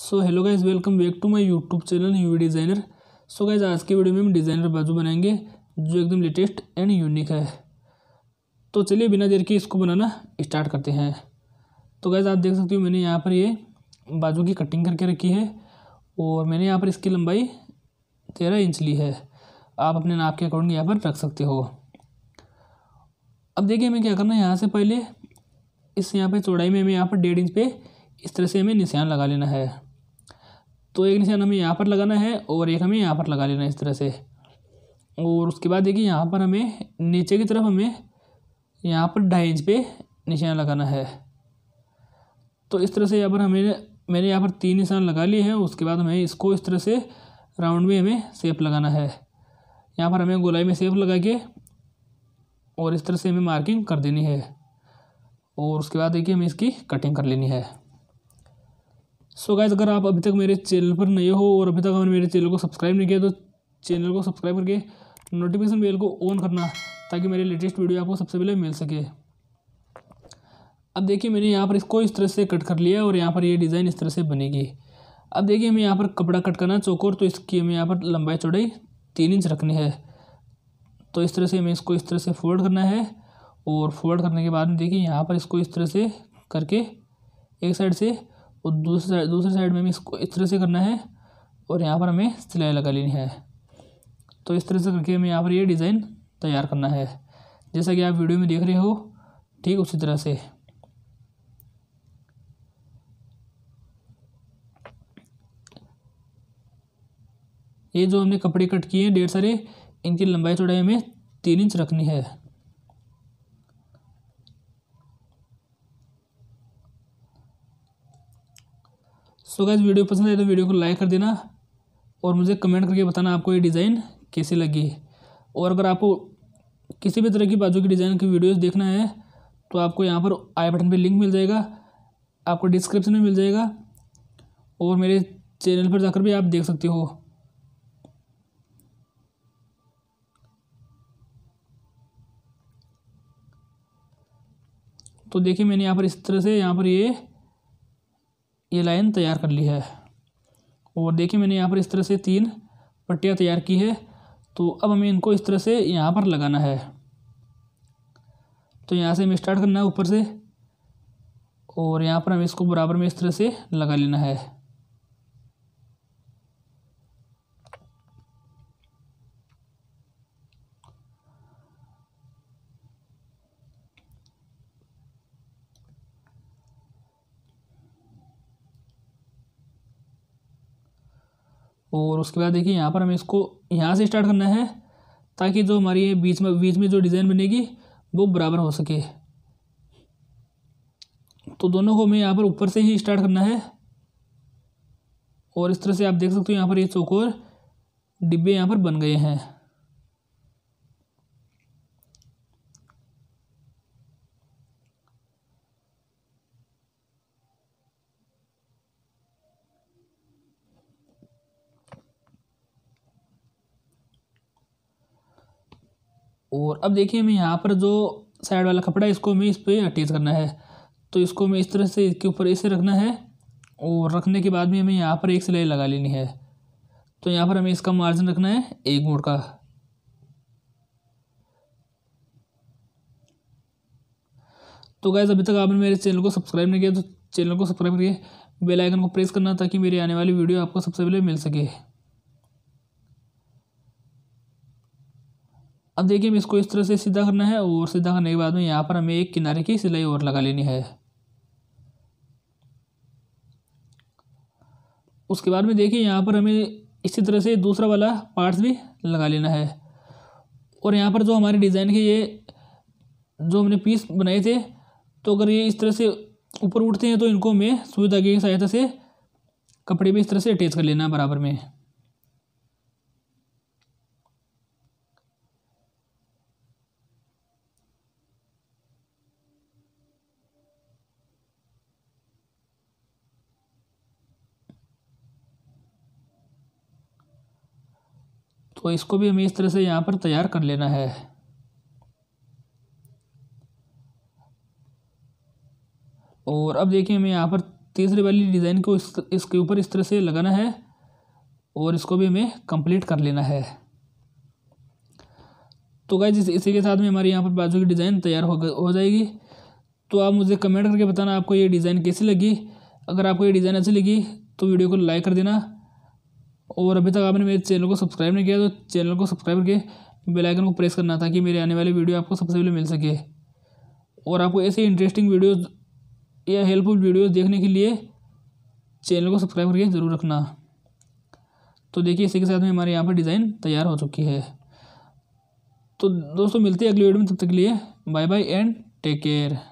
so hello guys welcome back to my YouTube channel U designer so guys आज के video में हम designer बाजू बनाएंगे जो एकदम लेटेस्ट एंड यूनिक है तो चलिए बिना देर के इसको बनाना स्टार्ट करते हैं तो गाइज आप देख सकते हो मैंने यहाँ पर ये बाजू की कटिंग करके रखी है और मैंने यहाँ पर इसकी लंबाई तेरह इंच ली है आप अपने नाप के अकॉर्डिंग यहाँ पर रख सकते हो अब देखिए हमें क्या करना है यहाँ से पहले इस यहाँ पर चौड़ाई में हमें यहाँ पर डेढ़ इंच पर इस तरह से हमें निशान लगा लेना है तो एक निशान हमें यहाँ पर लगाना है और एक हमें यहाँ पर लगा लेना है इस तरह से और उसके बाद देखिए यहाँ पर हमें नीचे की तरफ हमें यहाँ पर ढाई इंच पे निशान लगाना है तो इस तरह से यहाँ पर हमें मैंने यहाँ पर तीन निशान लगा लिए हैं उसके बाद हमें इसको इस तरह से राउंड में हमें सेप लगाना है यहाँ पर हमें गोलाई में सेप लगा के और इस तरह से हमें मार्किंग कर देनी है और उसके बाद देखिए हमें इसकी कटिंग कर लेनी है सो so गाइज अगर आप अभी तक मेरे चैनल पर नए हो और अभी तक आपने मेरे चैनल को सब्सक्राइब नहीं किया तो चैनल को सब्सक्राइब करके नोटिफिकेशन बेल को ऑन करना ताकि मेरे लेटेस्ट वीडियो आपको सबसे पहले मिल सके अब देखिए मैंने यहाँ पर इसको इस तरह से कट कर लिया और यहाँ पर ये डिज़ाइन इस तरह से बनेगी अब देखिए हमें यहाँ पर कपड़ा कट करना चौकोर तो इसकी हमें यहाँ पर लंबाई चौड़ाई तीन इंच रखनी है तो इस तरह से हमें इसको इस तरह से फोल्ड करना है और फोल्ड करने के बाद में देखिए यहाँ पर इसको इस तरह से करके एक साइड से और दूसरे दूसरे साइड में हमें इसको इस तरह से करना है और यहाँ पर हमें सिलाई लगा लेनी है तो इस तरह से करके हमें यहाँ पर ये डिज़ाइन तैयार करना है जैसा कि आप वीडियो में देख रहे हो ठीक उसी तरह से ये जो हमने कपड़े कट किए हैं डेढ़ सारे इनकी लंबाई चौड़ाई हमें तीन इंच रखनी है सो गैस वीडियो पसंद आए तो वीडियो को लाइक कर देना और मुझे कमेंट करके बताना आपको ये डिज़ाइन कैसी लगी और अगर आपको किसी भी तरह की बाजू की डिज़ाइन की वीडियोस देखना है तो आपको यहाँ पर आई बटन पे लिंक मिल जाएगा आपको डिस्क्रिप्शन में मिल जाएगा और मेरे चैनल पर जाकर भी आप देख सकते हो तो देखिए मैंने यहाँ पर इस तरह से यहाँ पर ये यह ये लाइन तैयार कर ली है और देखिए मैंने यहाँ पर इस तरह से तीन पट्टियाँ तैयार की है तो अब हमें इनको इस तरह से यहाँ पर लगाना है तो यहाँ से हमें स्टार्ट करना है ऊपर से और यहाँ पर हमें इसको बराबर में इस तरह से लगा लेना है और उसके बाद देखिए यहाँ पर हमें इसको यहाँ से स्टार्ट करना है ताकि जो हमारी ये बीच में बीच में जो डिज़ाइन बनेगी वो बराबर हो सके तो दोनों को हमें यहाँ पर ऊपर से ही स्टार्ट करना है और इस तरह से आप देख सकते हो यहाँ पर ये चौकोर डिब्बे यहाँ पर बन गए हैं और अब देखिए हमें यहाँ पर जो साइड वाला कपड़ा है इसको हमें इस पर अटैच करना है तो इसको हमें इस तरह से इसके ऊपर ऐसे रखना है और रखने के बाद में हमें यहाँ पर एक सिलाई लगा लेनी है तो यहाँ पर हमें इसका मार्जिन रखना है एक मोड़ का तो गैस अभी तक आपने मेरे चैनल को सब्सक्राइब नहीं किया तो चैनल को सब्सक्राइब करिए बेल आइकन को प्रेस करना ताकि मेरी आने वाली वीडियो आपको सबसे पहले मिल सके अब देखिए हमें इसको इस तरह से सीधा करना है और सीधा करने के बाद में यहाँ पर हमें एक किनारे की सिलाई और लगा लेनी है उसके बाद में देखिए यहाँ पर हमें इसी तरह से दूसरा वाला पार्ट्स भी लगा लेना है और यहाँ पर जो हमारे डिज़ाइन के ये जो हमने पीस बनाए थे तो अगर ये इस तरह से ऊपर उठते हैं तो इनको हमें सुई की सहायता से कपड़े भी इस तरह से अटैच कर लेना बराबर में तो इसको भी हमें इस तरह से यहाँ पर तैयार कर लेना है और अब देखिए हमें यहाँ पर तीसरी वाली डिज़ाइन को इस इसके ऊपर इस तरह से लगाना है और इसको भी हमें कंप्लीट कर लेना है तो गाय जिस इसी के साथ में हमारे यहाँ पर बाजू की डिज़ाइन तैयार हो हो जाएगी तो आप मुझे कमेंट करके बताना आपको ये डिज़ाइन कैसी लगी अगर आपको ये डिज़ाइन अच्छी लगी तो वीडियो को लाइक कर देना और अभी तक आपने मेरे चैनल को सब्सक्राइब नहीं किया तो चैनल को सब्सक्राइब करके बेल आइकन को प्रेस करना ताकि मेरे आने वाली वीडियो आपको सबसे पहले मिल सके और आपको ऐसे इंटरेस्टिंग वीडियोज़ या हेल्पफुल वीडियो देखने के लिए चैनल को सब्सक्राइब करके ज़रूर रखना तो देखिए इसी के साथ में हमारे यहाँ पर डिज़ाइन तैयार हो चुकी है तो दोस्तों मिलते हैं अगली वीडियो में तब तक के लिए bye bye and take care